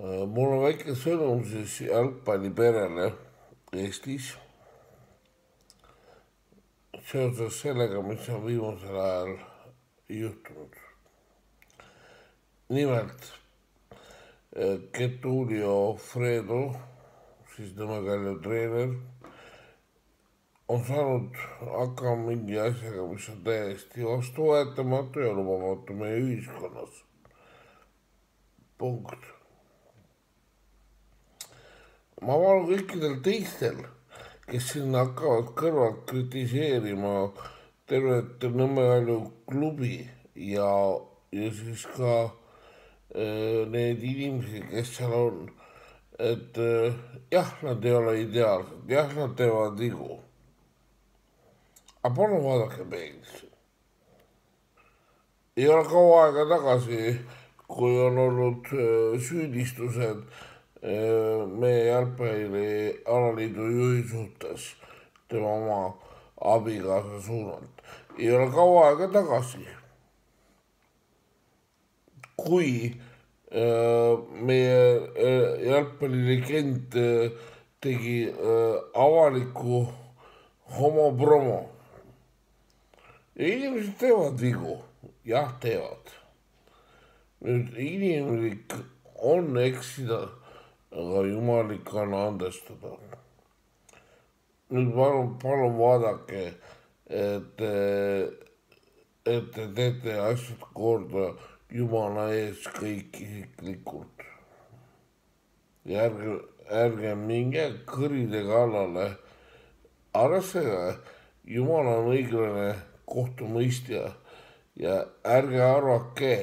Äh, mul on väike sõnum siis jalgpalliperele Eestis. seoses sellega, mis on viimasel ajal juhtunud. nimelt äh, Getulio Fredo, siis tema kalju treener, on saanud hakkama mingi asjaga, mis on täiesti vastuvõetamatu ja lubamatu meie ühiskonnas. punkt ma palun kõikidel teistel, kes sinna hakkavad kõrvalt kritiseerima tervet Nõmme Kalju klubi ja, ja siis ka öö, äh, need inimesed, kes seal on, et öö, äh, jah, nad ei ole ideaalsed, jah, nad teevad vigu. aga palun vaadake peeglisse. ei ole kaua aega tagasi, kui on olnud öö, äh, süüdistused meie jalgpalli alaliidu juhi suhtes tema oma abikaasa suunalt. ei ole kaua aega tagasi, kui meie jalgpallilegend tegi avaliku homopromo. inimesed teevad vigu, jah, teevad. nüüd inimlik on eksida aga jumal ikka on andestada. nüüd palun, palun vaadake, et, et te teete asjad korda Jumala ees kõik isiklikult. ja ärge, ärge minge kõride kallale. arvestage, Jumal on õiglane kohtumõistja ja ärge arvake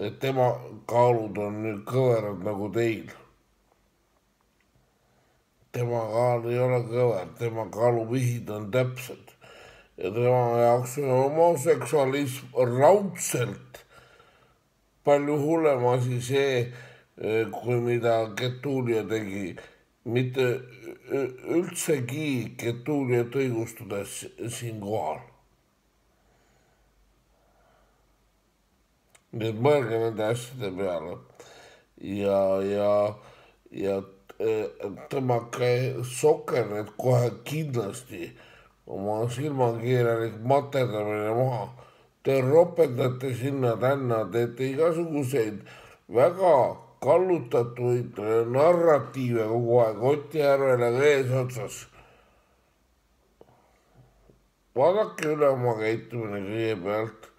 et tema kaalud on nüüd kõverad nagu teil. tema kaal ei ole kõver, tema kaaluvihid on täpsed ja tema jaoks on homoseksualism raudselt palju hullem asi see, eh, kui mida Getulia tegi, mitte eh, üldsegi Getuliat õigustades siinkohal nii et mõelge nende asjade peale ja, ja, ja eh, tõmmake sokerid kohe kindlasti oma silmakirjalik materdamine maha. Te ropendate sinna-tänna, teete igasuguseid väga kallutatuid narratiive kogu aeg Oti Järvele ka eesotsas. vaadake üle oma käitumine kõigepealt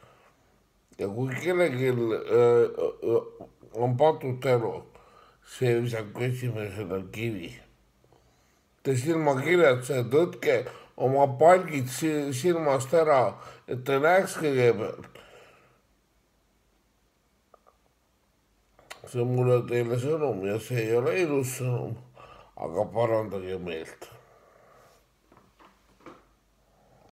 ja kui kellelgi öö, äh, äh, on patutelu, see visab esimesele kivi. Te silmakirjatsejad, võtke oma palgid silmast ära, et ta näeks kõigepealt. see on mulle teile sõnum ja see ei ole ilus sõnum, aga parandage meelt